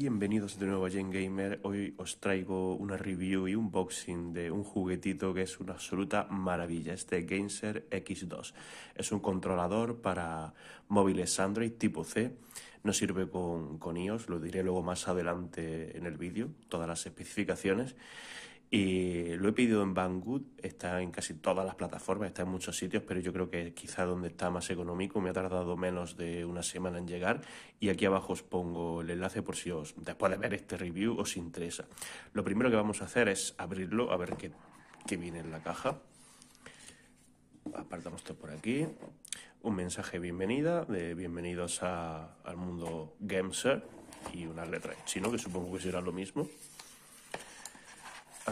Bienvenidos de nuevo a Gen Gamer. Hoy os traigo una review y un boxing de un juguetito que es una absoluta maravilla, este Gainser X2. Es un controlador para móviles Android tipo C. No sirve con, con iOS, lo diré luego más adelante en el vídeo, todas las especificaciones. Y lo he pedido en Banggood, está en casi todas las plataformas, está en muchos sitios, pero yo creo que quizá donde está más económico, me ha tardado menos de una semana en llegar y aquí abajo os pongo el enlace por si os, después de ver este review os interesa. Lo primero que vamos a hacer es abrirlo, a ver qué, qué viene en la caja. Apartamos esto por aquí. Un mensaje de bienvenida, de bienvenidos a, al mundo Gameser y unas letras en chino que supongo que será lo mismo.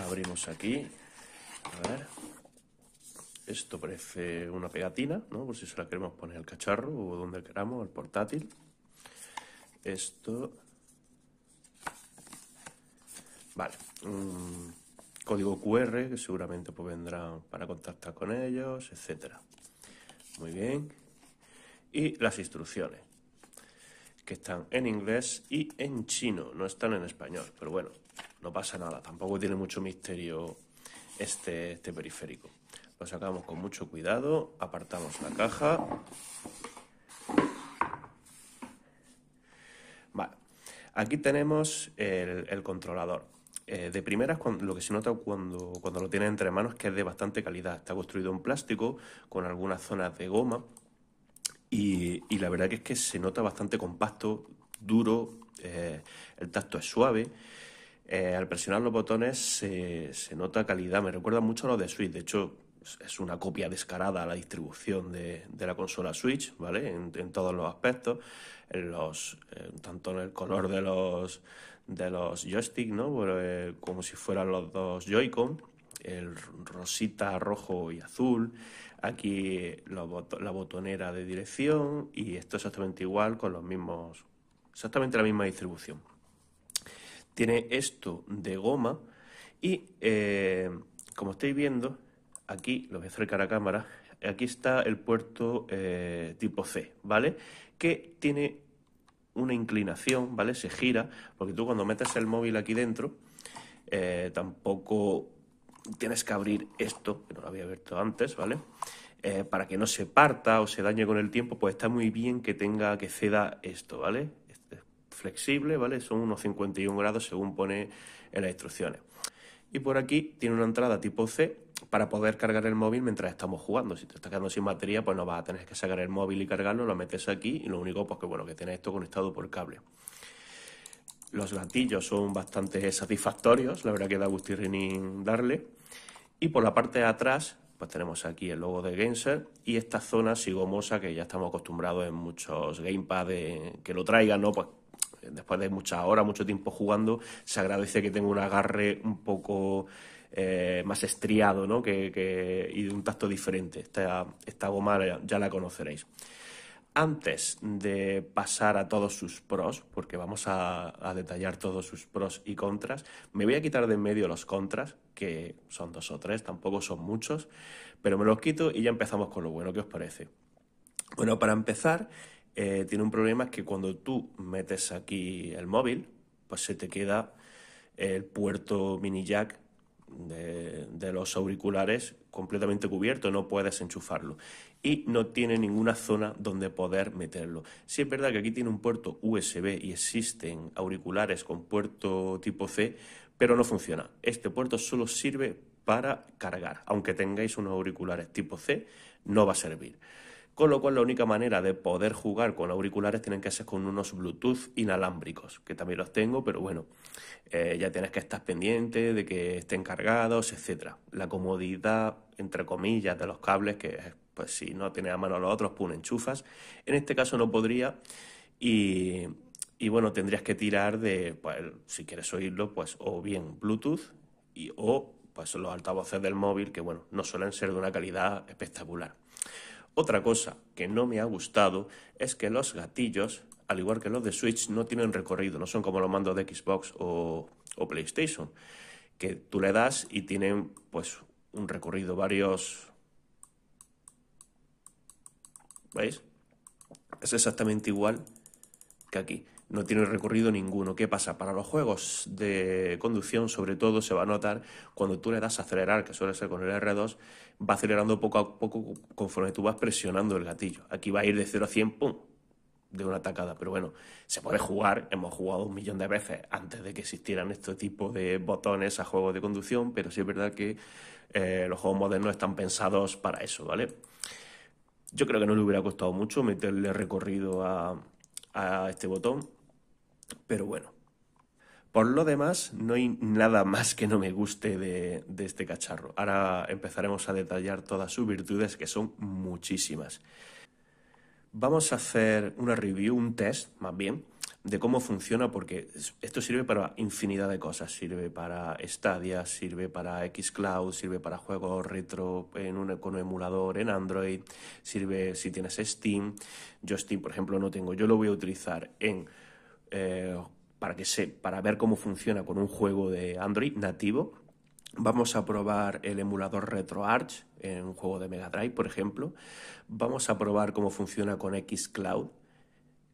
Abrimos aquí. A ver. Esto parece una pegatina, ¿no? Por si se la queremos poner al cacharro o donde queramos, al portátil. Esto... Vale. Mm, código QR que seguramente pues vendrá para contactar con ellos, etcétera. Muy bien. Y las instrucciones, que están en inglés y en chino, no están en español, pero bueno, no pasa nada, tampoco tiene mucho misterio este, este, periférico. Lo sacamos con mucho cuidado, apartamos la caja. Vale, aquí tenemos el, controlador. Eh, de primeras, lo que se nota cuando, cuando lo tienes entre manos es que es de bastante calidad. Está construido en plástico con algunas zonas de goma y, la verdad que es que se nota bastante compacto, duro, eh, el tacto es suave eh, al presionar los botones se, nota calidad, me recuerda mucho a los de Switch, de hecho es una copia descarada a la distribución de, la consola Switch, ¿vale? En, todos los aspectos, en los, eh, tanto en el color de los, de los joystick, ¿no? Eh, como si fueran los dos Joy-Con, el rosita, rojo y azul, aquí la botonera de dirección y esto exactamente igual con los mismos, exactamente la misma distribución. Tiene esto de goma y eh, como estáis viendo, aquí, lo voy a acercar a cámara, aquí está el puerto eh, tipo C, ¿vale? Que tiene una inclinación, ¿vale? Se gira, porque tú cuando metes el móvil aquí dentro, eh, tampoco tienes que abrir esto, que no lo había abierto antes, ¿vale? para que no se parta o se dañe con el tiempo, pues está muy bien que tenga, que ceda esto, ¿vale? flexible, ¿vale? Son unos 51 grados según pone en las instrucciones. Y por aquí tiene una entrada tipo C para poder cargar el móvil mientras estamos jugando. Si te estás quedando sin batería, pues no vas a tener que sacar el móvil y cargarlo, lo metes aquí y lo único pues que bueno, que tiene esto conectado por cable. Los gatillos son bastante satisfactorios, la verdad que da gusto y darle. Y por la parte de atrás, pues tenemos aquí el logo de Genser y esta zona sigomosa que ya estamos acostumbrados en muchos gamepad que lo traigan, ¿no? Pues después de muchas horas, mucho tiempo jugando, se agradece que tenga un agarre un poco eh, más estriado ¿no? que, y de un tacto diferente. Esta, goma ya la conoceréis. Antes de pasar a todos sus pros, porque vamos a, a, detallar todos sus pros y contras, me voy a quitar de en medio los contras, que son dos o tres, tampoco son muchos, pero me los quito y ya empezamos con lo bueno. ¿Qué os parece? Bueno, para empezar, eh, tiene un problema que cuando tú metes aquí el móvil, pues se te queda el puerto mini jack de, los auriculares completamente cubierto, no puedes enchufarlo. Y no tiene ninguna zona donde poder meterlo. Si sí es verdad que aquí tiene un puerto USB y existen auriculares con puerto tipo C, pero no funciona. Este puerto solo sirve para cargar. Aunque tengáis unos auriculares tipo C, no va a servir con lo cual la única manera de poder jugar con auriculares tienen que ser con unos Bluetooth inalámbricos, que también los tengo, pero bueno, eh, ya tienes que estar pendiente de que estén cargados, etc. La comodidad, entre comillas, de los cables, que pues si no tienes a mano los otros, pues enchufas. En este caso no podría y, bueno, tendrías que tirar de, pues, si quieres oírlo, pues o bien Bluetooth y, o pues los altavoces del móvil, que bueno, no suelen ser de una calidad espectacular. Otra cosa que no me ha gustado es que los gatillos, al igual que los de Switch, no tienen recorrido, no son como los mandos de Xbox o, PlayStation, que tú le das y tienen pues un recorrido, varios... ¿Veis? Es exactamente igual que aquí no tiene recorrido ninguno. ¿Qué pasa? Para los juegos de conducción, sobre todo, se va a notar cuando tú le das a acelerar, que suele ser con el R2, va acelerando poco a poco conforme tú vas presionando el gatillo. Aquí va a ir de 0 a 100, ¡pum! de una atacada. Pero bueno, se puede jugar, hemos jugado un millón de veces antes de que existieran este tipo de botones a juegos de conducción, pero sí es verdad que eh, los juegos modernos están pensados para eso, ¿vale? Yo creo que no le hubiera costado mucho meterle recorrido a, a este botón. Pero bueno. Por lo demás, no hay nada más que no me guste de, este cacharro. Ahora empezaremos a detallar todas sus virtudes, que son muchísimas. Vamos a hacer una review, un test, más bien, de cómo funciona, porque esto sirve para infinidad de cosas. Sirve para Stadia, sirve para Xcloud, sirve para juegos retro en un, con un emulador en Android, sirve si tienes Steam. Yo Steam, por ejemplo, no tengo. Yo lo voy a utilizar en eh, para, que se, para ver cómo funciona con un juego de Android nativo. Vamos a probar el emulador RetroArch en un juego de Mega Drive, por ejemplo. Vamos a probar cómo funciona con Xcloud,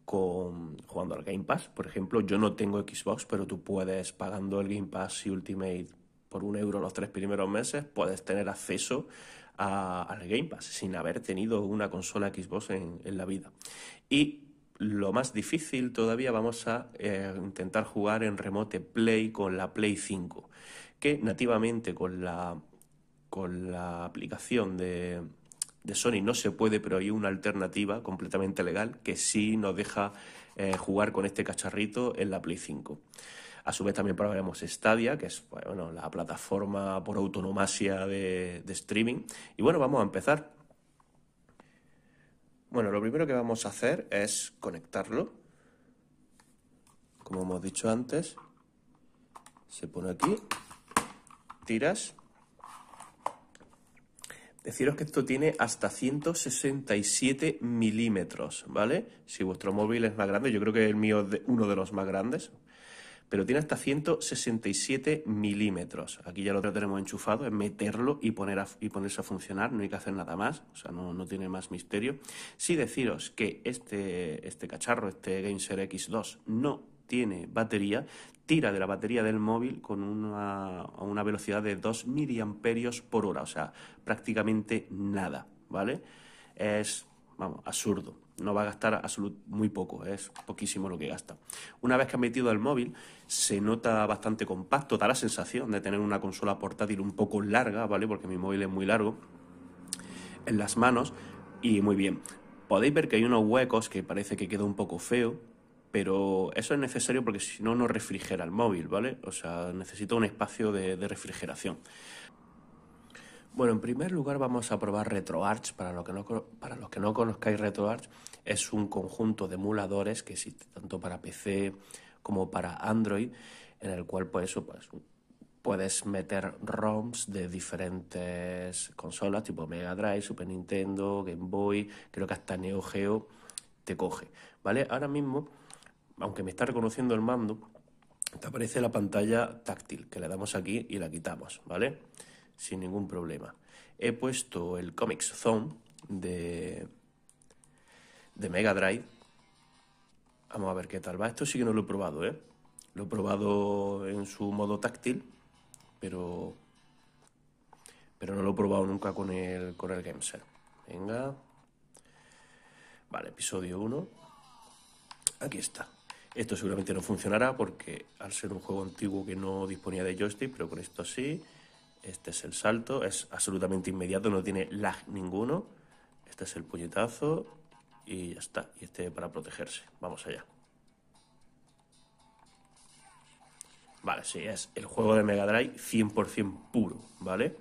con, jugando al Game Pass. Por ejemplo, yo no tengo Xbox, pero tú puedes, pagando el Game Pass y Ultimate por un euro los tres primeros meses, puedes tener acceso al Game Pass sin haber tenido una consola Xbox en, en la vida. Y lo más difícil todavía vamos a eh, intentar jugar en remote play con la Play 5, que nativamente con la, con la aplicación de, Sony no se puede, pero hay una alternativa completamente legal que sí nos deja eh, jugar con este cacharrito en la Play 5. A su vez también probaremos Stadia, que es bueno, la plataforma por autonomasia de streaming. Y bueno, vamos a empezar. Bueno, lo primero que vamos a hacer es conectarlo. Como hemos dicho antes, se pone aquí, tiras. Deciros que esto tiene hasta 167 milímetros, ¿vale? Si vuestro móvil es más grande, yo creo que el mío es uno de los más grandes, pero tiene hasta 167 milímetros. Aquí ya lo tenemos enchufado, es meterlo y, poner y ponerse a funcionar, no hay que hacer nada más, o sea, no, tiene más misterio. Si deciros que este, este cacharro, este Gainser X2, no tiene batería, tira de la batería del móvil con una, una velocidad de 2 miliamperios por hora, o sea, prácticamente nada, ¿vale? Es, vamos, absurdo no va a gastar absolut muy poco, ¿eh? es poquísimo lo que gasta. Una vez que ha metido el móvil, se nota bastante compacto, da la sensación de tener una consola portátil un poco larga, ¿vale? Porque mi móvil es muy largo en las manos y muy bien. Podéis ver que hay unos huecos que parece que queda un poco feo, pero eso es necesario porque si no, no refrigera el móvil, ¿vale? O sea, necesita un espacio de refrigeración. Bueno, en primer lugar vamos a probar RetroArch. Para, lo que no, para los que no conozcáis RetroArch, es un conjunto de emuladores que existe tanto para PC como para Android, en el cual pues pues, puedes meter ROMs de diferentes consolas, tipo Mega Drive, Super Nintendo, Game Boy, creo que hasta Neo Geo te coge. ¿Vale? Ahora mismo, aunque me está reconociendo el mando, te aparece la pantalla táctil, que le damos aquí y la quitamos, ¿vale? sin ningún problema. He puesto el Comics Zone de, de Mega Drive. Vamos a ver qué tal va. Esto sí que no lo he probado, ¿eh? Lo he probado en su modo táctil, pero, pero no lo he probado nunca con el, con el Gameset. Venga. Vale, episodio 1. Aquí está. Esto seguramente no funcionará porque al ser un juego antiguo que no disponía de joystick, pero con esto sí. Este es el salto, es absolutamente inmediato, no tiene lag ninguno. Este es el puñetazo y ya está. Y este para protegerse. Vamos allá. Vale, sí, es el juego de Mega Drive 100% puro, ¿vale?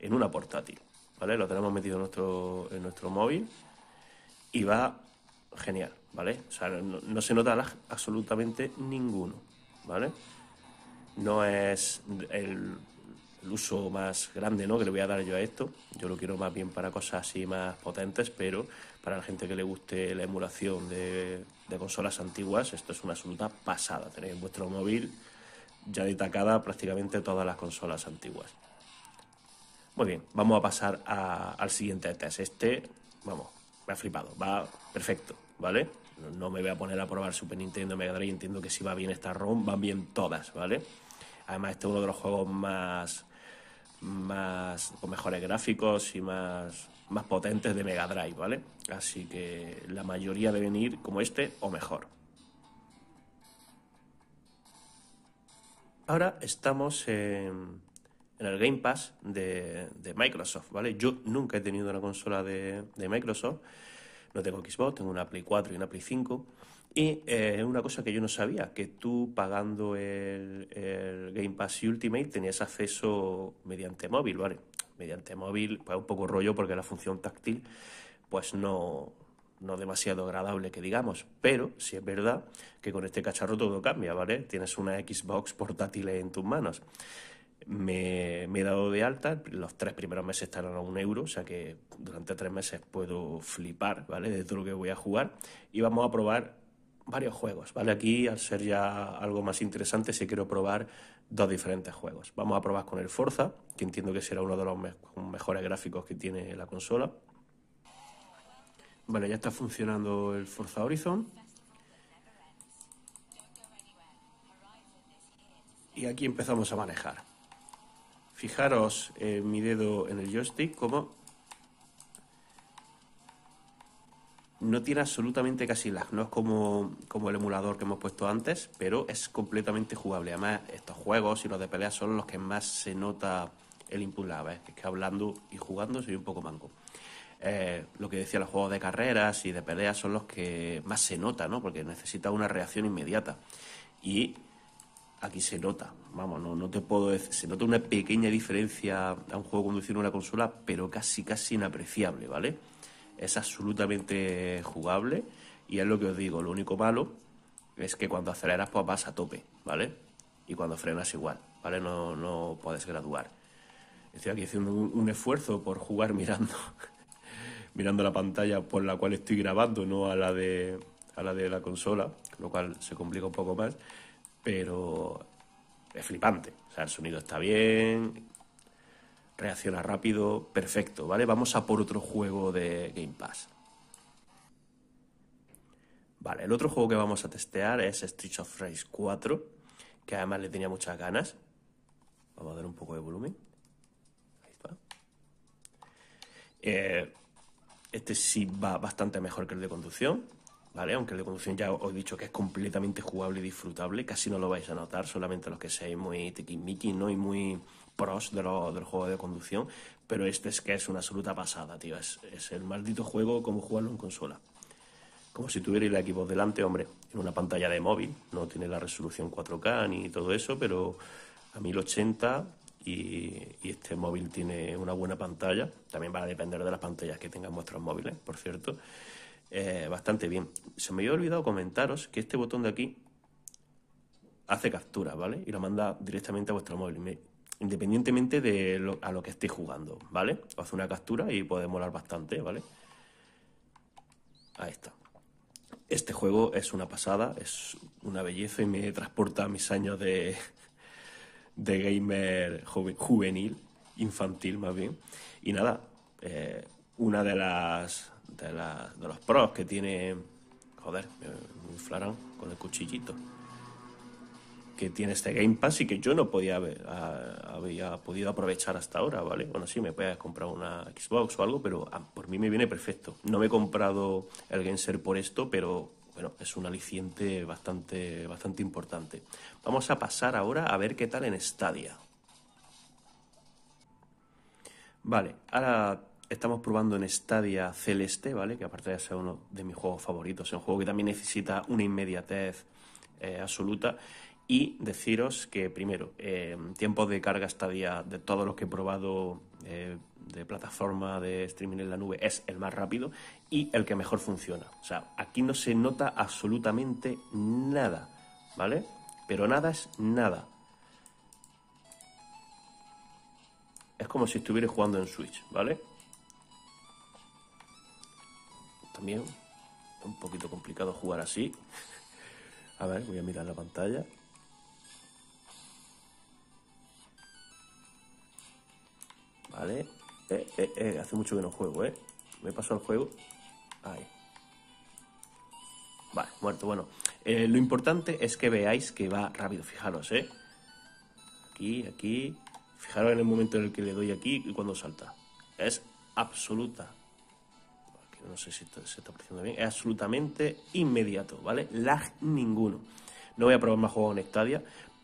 En una portátil, ¿vale? Lo tenemos metido en nuestro, en nuestro móvil y va genial, ¿vale? O sea, no, no se nota lag absolutamente ninguno, ¿vale? No es el el uso más grande ¿no? que le voy a dar yo a esto. Yo lo quiero más bien para cosas así más potentes, pero para la gente que le guste la emulación de, consolas antiguas, esto es una absoluta pasada. Tenéis en vuestro móvil ya destacada prácticamente todas las consolas antiguas. Muy bien, vamos a pasar al siguiente test. Este, vamos, me ha flipado, va perfecto, ¿vale? No, me voy a poner a probar Super Nintendo, Mega Drive, entiendo que si va bien esta ROM, van bien todas, ¿vale? Además, este es uno de los juegos más más con mejores gráficos y más, más potentes de Mega Drive, ¿vale? Así que la mayoría deben ir como este o mejor. Ahora estamos en, el Game Pass de, Microsoft, ¿vale? Yo nunca he tenido una consola de Microsoft, no tengo Xbox, tengo una Play 4 y una Play 5 y eh, es una cosa que yo no sabía, que tú pagando el, Game Pass Ultimate tenías acceso mediante móvil, ¿vale? Mediante móvil, pues un poco rollo porque la función táctil pues no, no demasiado agradable que digamos, pero si es verdad que con este cacharro todo cambia, ¿vale? Tienes una Xbox portátil en tus manos. Me, me, he dado de alta, los tres primeros meses estarán a un euro, o sea que durante tres meses puedo flipar, ¿vale? De todo lo que voy a jugar y vamos a probar varios juegos, ¿vale? Aquí, al ser ya algo más interesante, si quiero probar dos diferentes juegos. Vamos a probar con el Forza, que entiendo que será uno de los mejores gráficos que tiene la consola. Vale, ya está funcionando el Forza Horizon. Y aquí empezamos a manejar. Fijaros eh, mi dedo en el joystick como no tiene absolutamente casi lag, no es como, el emulador que hemos puesto antes, pero es completamente jugable. Además, estos juegos y los de pelea son los que más se nota el input lag. ¿ves? Es que hablando y jugando soy un poco manco. Eh, lo que decía, los juegos de carreras y de pelea... son los que más se nota, ¿no? Porque necesita una reacción inmediata. Y aquí se nota, vamos, no, no te puedo decir, se nota una pequeña diferencia a un juego conduciendo una consola, pero casi, casi inapreciable, ¿vale? es absolutamente jugable y es lo que os digo, lo único malo es que cuando aceleras pues, vas a tope, ¿vale? Y cuando frenas igual, ¿vale? No, puedes graduar. Estoy aquí haciendo un, esfuerzo por jugar mirando, mirando la pantalla por la cual estoy grabando, no a la de, a la, de la consola, lo cual se complica un poco más, pero es flipante. O sea, el sonido está bien, reacciona rápido, perfecto, ¿vale? Vamos a por otro juego de Game Pass. Vale, el otro juego que vamos a testear es Streets of Rage 4, que además le tenía muchas ganas. Vamos a dar un poco de volumen. Ahí está. Eh, este sí va bastante mejor que el de conducción, ¿vale? Aunque el de conducción ya os he dicho que es completamente jugable y disfrutable, casi no lo vais a notar, solamente los que seáis muy tiki-miki, ¿no? Y muy pros de del juego de conducción, pero este es que es una absoluta pasada, tío. Es, el maldito juego como jugarlo en consola. Como si tuviera el equipo delante, hombre, en una pantalla de móvil. No tiene la resolución 4K ni todo eso, pero a 1080 y, y, este móvil tiene una buena pantalla. También va a depender de las pantallas que tengan vuestros móviles, por cierto. Eh, bastante bien. Se me había olvidado comentaros que este botón de aquí hace captura, ¿vale? Y lo manda directamente a vuestro móvil independientemente de lo, a lo que estéis jugando, ¿vale? Os hace una captura y puede molar bastante, ¿vale? Ahí está. Este juego es una pasada, es una belleza y me transporta a mis años de, de gamer joven, juvenil, infantil más bien. Y nada, eh, una de las, de las, de los pros que tiene... Joder, me inflarán con el cuchillito que tiene este Game Pass y que yo no podía haber, había podido aprovechar hasta ahora, ¿vale? Bueno, sí, me puedes comprar una Xbox o algo, pero ah, por mí me viene perfecto. No me he comprado el Genser por esto, pero bueno, es un aliciente bastante, bastante importante. Vamos a pasar ahora a ver qué tal en Stadia. Vale, ahora estamos probando en Stadia Celeste, ¿vale? Que aparte de ser uno de mis juegos favoritos, es un juego que también necesita una inmediatez eh, absoluta y deciros que, primero, eh, tiempo de carga estadía de todos los que he probado eh, de plataforma de streaming en la nube es el más rápido y el que mejor funciona. O sea, aquí no se nota absolutamente nada, ¿vale? Pero nada es nada. Es como si estuviera jugando en Switch, ¿vale? También un poquito complicado jugar así. A ver, voy a mirar la pantalla. Vale. Eh, eh, eh, hace mucho que no juego, ¿eh? Me paso al juego. Ahí. Vale, muerto, bueno. lo importante es que veáis que va rápido, fijaros, ¿eh? Aquí, aquí. Fijaros en el momento en el que le doy aquí y cuando salta. Es absoluta. No sé si se está apreciando bien. Es absolutamente inmediato, ¿vale? Lag ninguno. No voy a probar más juegos en Stadia,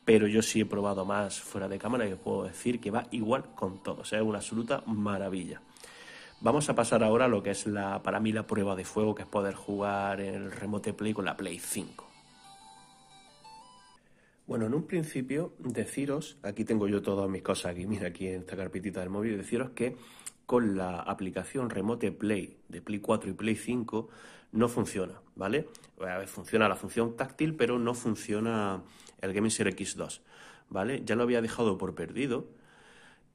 pero yo sí he probado más fuera de cámara y os puedo decir que va igual con todo, o sea, es ¿eh? una absoluta maravilla. Vamos a pasar ahora a lo que es la, para mí la prueba de fuego, que es poder jugar el Remote Play con la Play 5. Bueno, en un principio deciros, aquí tengo yo todas mis cosas aquí, mira aquí en esta carpetita del móvil, deciros que con la aplicación Remote Play de Play 4 y Play 5 no funciona, ¿vale? A ver, funciona la función táctil, pero no funciona el Game X2, ¿vale? Ya lo había dejado por perdido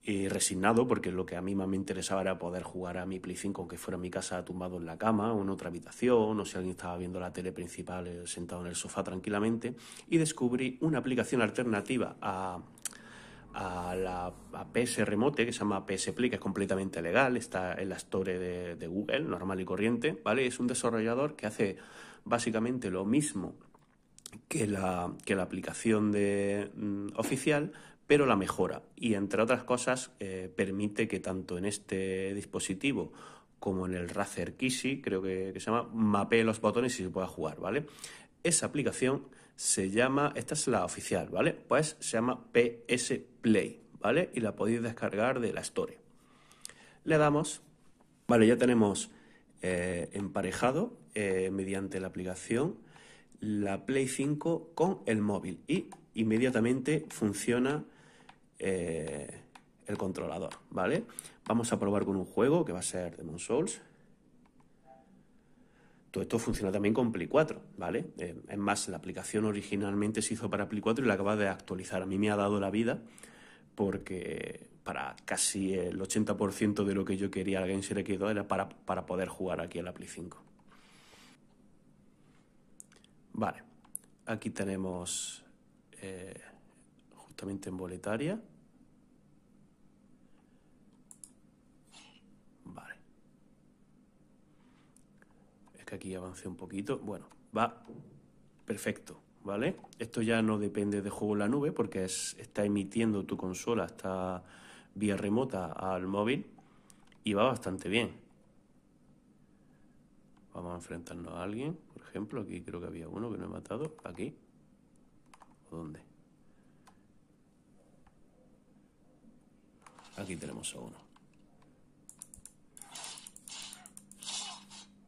y resignado porque lo que a mí más me interesaba era poder jugar a mi Play 5 aunque fuera mi casa tumbado en la cama o en otra habitación o si alguien estaba viendo la tele principal eh, sentado en el sofá tranquilamente y descubrí una aplicación alternativa a, la PS Remote que se llama PS Play que es completamente legal, está en la store de, de Google normal y corriente, ¿vale? Es un desarrollador que hace básicamente lo mismo que la, que la aplicación de, mm, oficial, pero la mejora y, entre otras cosas, eh, permite que tanto en este dispositivo como en el Razer Kishi, creo que, se llama, mapee los botones y se pueda jugar, ¿vale? Esa aplicación se llama, esta es la oficial, ¿vale? Pues se llama PS Play, ¿vale? Y la podéis descargar de la Store. Le damos, vale, ya tenemos eh, emparejado eh, mediante la aplicación la Play 5 con el móvil y inmediatamente funciona eh, el controlador, ¿vale? Vamos a probar con un juego que va a ser Demon Souls. Todo esto funciona también con Play 4, ¿vale? Eh, es más, la aplicación originalmente se hizo para Play 4 y la acaba de actualizar. A mí me ha dado la vida porque para casi el 80% de lo que yo quería al Game le 2 era para, para poder jugar aquí a la Play 5. Vale, aquí tenemos eh, justamente en boletaria. Vale. Es que aquí avancé un poquito. Bueno, va perfecto, ¿vale? Esto ya no depende de juego en la nube porque está emitiendo tu consola, está vía remota al móvil y va bastante bien. Vamos a enfrentarnos a alguien ejemplo. Aquí creo que había uno que no he matado. ¿Aquí? ¿O dónde? Aquí tenemos a uno.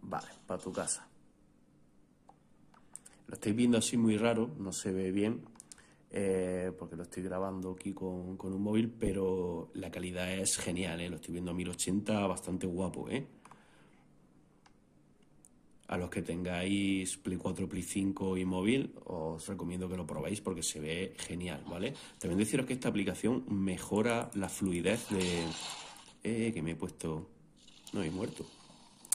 Vale, para tu casa. Lo estáis viendo así muy raro, no se ve bien, eh, porque lo estoy grabando aquí con, con, un móvil, pero la calidad es genial, eh. lo estoy viendo a 1080, bastante guapo, ¿eh? A los que tengáis Play 4, Play 5 y móvil, os recomiendo que lo probéis porque se ve genial, ¿vale? También deciros que esta aplicación mejora la fluidez de... Eh, que me he puesto... No, he muerto.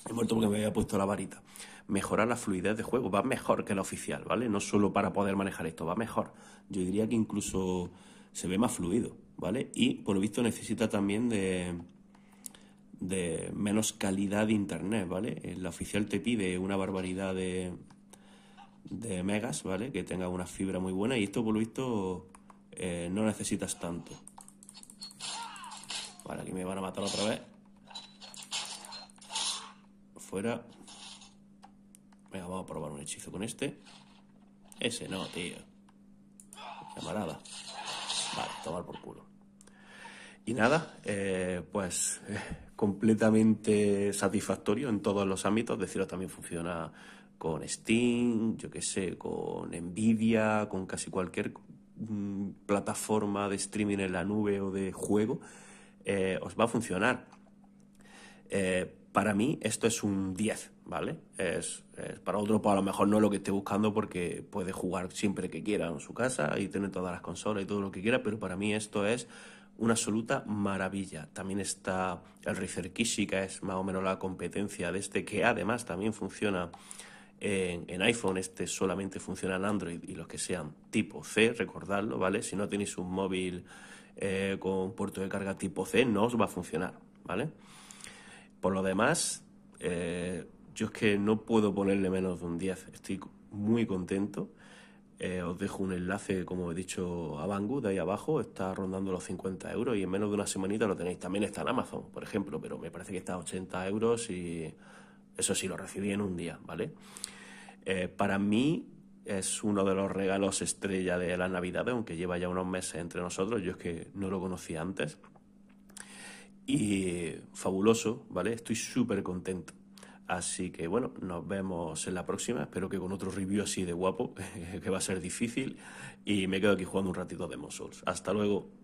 He muerto porque me había puesto la varita. Mejora la fluidez de juego. Va mejor que la oficial, ¿vale? No solo para poder manejar esto, va mejor. Yo diría que incluso se ve más fluido, ¿vale? Y por lo visto necesita también de de menos calidad de internet, ¿vale? La oficial te pide una barbaridad de, de megas, ¿vale? Que tenga una fibra muy buena y esto por lo visto eh, no necesitas tanto. Vale, aquí me van a matar otra vez. Fuera. Venga, vamos a probar un hechizo con este. Ese no, tío. Camarada. Vale, tomar por culo. Y nada, eh, pues completamente satisfactorio en todos los ámbitos. Deciros, también funciona con Steam, yo qué sé, con Nvidia, con casi cualquier mm, plataforma de streaming en la nube o de juego, eh, os va a funcionar. Eh, para mí esto es un 10, ¿vale? Es, para otro, pues a lo mejor no es lo que esté buscando porque puede jugar siempre que quiera en su casa y tener todas las consolas y todo lo que quiera, pero para mí esto es una absoluta maravilla. También está el Razer es más o menos la competencia de este, que además también funciona en, iPhone, este solamente funciona en Android y los que sean tipo C, recordadlo, ¿vale? Si no tenéis un móvil eh, con puerto de carga tipo C, no os va a funcionar, ¿vale? Por lo demás, eh, yo es que no puedo ponerle menos de un 10, estoy muy contento eh, os dejo un enlace, como he dicho, a Banggood, ahí abajo, está rondando los 50 euros y en menos de una semanita lo tenéis. También está en Amazon, por ejemplo, pero me parece que está a 80 euros y eso sí, lo recibí en un día, ¿vale? Eh, para mí es uno de los regalos estrella de las Navidades, aunque lleva ya unos meses entre nosotros, yo es que no lo conocía antes. Y fabuloso, ¿vale? Estoy súper contento. Así que bueno, nos vemos en la próxima. Espero que con otro review así de guapo, que va a ser difícil. Y me quedo aquí jugando un ratito a Demon Souls. Hasta luego.